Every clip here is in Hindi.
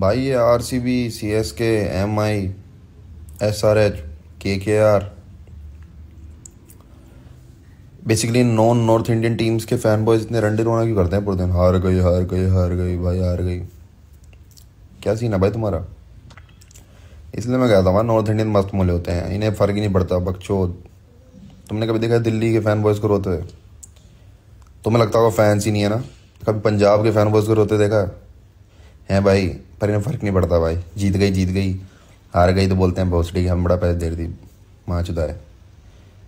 भाई ये R C B C S K M I S R H K K R basically non north Indian teams के फैन बॉयज इतने रंडे रोना क्यों करते हैं पूरे दिन हार गई हार गई हार गई भाई हार गई क्या सीन है भाई तुम्हारा इसलिए मैं कहता हूँ नॉर्थ इंडियन मस्त मोले होते हैं इन्हें फ़र्क ही नहीं पड़ता बक्चो तुमने कभी देखा दिल्ली के फ़ैन बॉयज़ को रोते हुए तुम्हें लगता होगा फैंस ही नहीं है ना कभी पंजाब के फ़ैन बॉयज़ को रोते देखा है हैं भाई पर इन्हें फ़र्क नहीं पड़ता भाई जीत गई जीत गई हार गई तो बोलते हैं बहुत ठीक हम बड़ा पैसे दे दी माँ चुदा है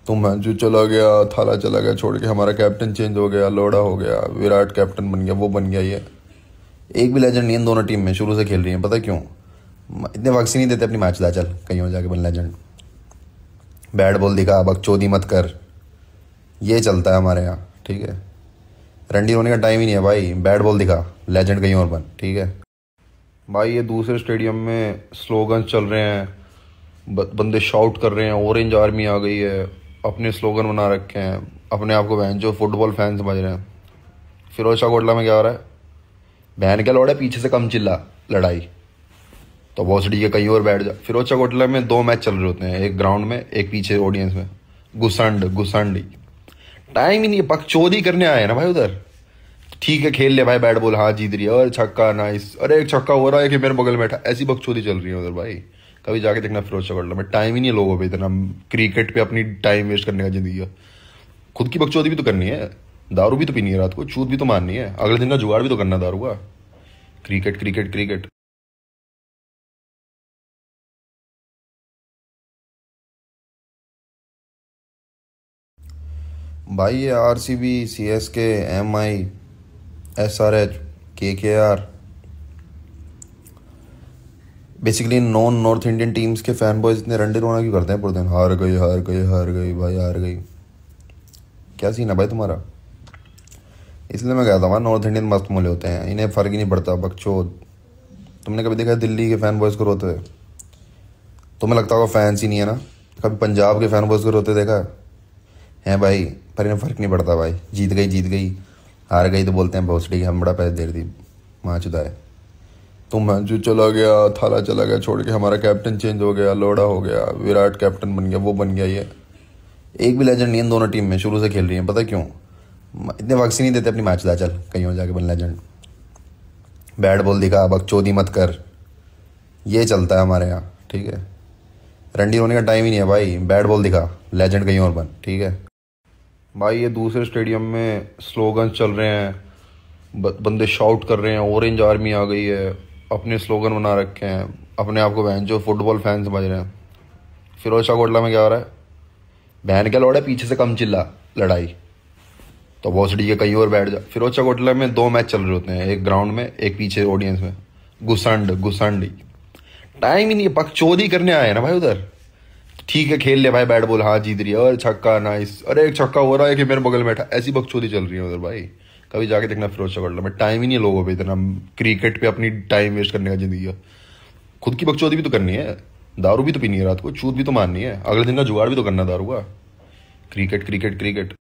तुम जो चला गया थाला चला गया छोड़ के हमारा कैप्टन चेंज हो गया लोड़ा हो गया विराट कैप्टन बन गया वो बन गया ये एक भी लेजेंड नहीं है दोनों टीम में शुरू से खेल रही हैं पता क्यों इतने वक्त नहीं देते अपनी मैच दा चल कहीं हो जाके बन लेजेंड बैट बॉल दिखा अब चौधरी मत कर ये चलता है हमारे यहाँ ठीक है रंडी होने का टाइम ही नहीं है भाई बैट बॉल दिखा लेजेंड कहीं और बन ठीक है भाई ये दूसरे स्टेडियम में स्लोगन चल रहे हैं बंदे शाउट कर रहे हैं ऑरेंज आर्मी आ गई है अपने स्लोगन बना रखे हैं अपने आप को बहन जो फुटबॉल फैन समझ रहे हैं फिरोज शाह कोटला में क्या हो रहा है बहन क्या लौड़ा पीछे से कम चिल्ला लड़ाई तो सी डीजे कहीं और बैठ जा फिरोज शाह कोटला में दो मैच चल रहे होते हैं एक ग्राउंड में एक पीछे ऑडियंस में घुसंड घुसंड टाइम ही नहीं पक चोरी करने आए ना भाई उधर ठीक है खेल ले भाई बैट बॉल हाँ जीत रही है और छक्का नाइस अरे एक छक्का हो रहा है कि मेरे बगल में ऐसी बकचोदी चल रही है उधर भाई कभी जाके देखना फिर फिरोज लो मैं टाइम ही नहीं है लोगों पर इतना क्रिकेट पे अपनी टाइम वेस्ट करने का जिंदगी है खुद की बकचोदी भी तो करनी है दारू भी तो पीनी है रात को चूत भी तो मारनी है अगले दिन का जुगाड़ भी तो करना दारू का क्रिकेट क्रिकेट क्रिकेट भाई ये R C B C S K M I S R H K K R basically non north Indian teams के फैन बॉयज इतने रंडे रोना क्यों करते हैं पूरे दिन हार गई हार गई हार गई भाई हार गई क्या सीन है भाई तुम्हारा इसलिए मैं कहता हूँ नॉर्थ इंडियन मस्त मोले होते हैं इन्हें फ़र्क ही नहीं पड़ता बख्चो तुमने कभी देखा दिल्ली के फ़ैन बॉयज़ को रोते हुए तुम्हें लगता होगा फैंस ही नहीं है ना कभी पंजाब के फ़ैन बॉयज़ को रोते देखा है भाई पर इन्हें फ़र्क नहीं पड़ता भाई जीत गई जीत गई हार गई तो बोलते हैं भोसड़ी हम बड़ा पैसे दे दी माँ है तो मैं जो चला गया थाला चला गया छोड़ के हमारा कैप्टन चेंज हो गया लोड़ा हो गया विराट कैप्टन बन गया वो बन गया ये एक भी लेजेंड नहीं है दोनों टीम में शुरू से खेल रही हैं पता क्यों इतने ही नहीं देते अपनी मैच दा चल कहीं जाके बन लेजेंड बैट बॉल दिखा बक चौदी मत कर ये चलता है हमारे यहाँ ठीक है रंडी होने का टाइम ही नहीं है भाई बैट बॉल दिखा लेजेंड कहीं और बन ठीक है भाई ये दूसरे स्टेडियम में स्लोगन चल रहे हैं बंदे शाउट कर रहे हैं ऑरेंज आर्मी आ गई है अपने स्लोगन बना रखे हैं अपने आप को बहन जो फुटबॉल फैन समझ रहे हैं फिरोज शाह कोटला में क्या हो रहा है बहन क्या लौड़ा पीछे से कम चिल्ला लड़ाई तो वॉसडी के कहीं और बैठ जा फिरोज शाह कोटला में दो मैच चल रहे होते हैं एक ग्राउंड में एक पीछे ऑडियंस में घुसंड घुसंड टाइम ही नहीं है पक चोरी करने आए ना भाई उधर ठीक है खेल ले भाई बैट बॉल हाँ जीत रही है और छक्का नाइस अरे एक छक्का हो रहा है कि मेरे बगल में ऐसी बकचोदी चल रही है उधर भाई कभी जाके देखना चकड़ लो मैं टाइम ही नहीं है लोगों पर इतना क्रिकेट पे अपनी टाइम वेस्ट करने का जिंदगी है खुद की बकचोदी भी तो करनी है दारू भी तो पीनी है रात को छूत भी तो मारनी है अगले दिन का जुगाड़ भी तो करना दारू का क्रिकेट क्रिकेट क्रिकेट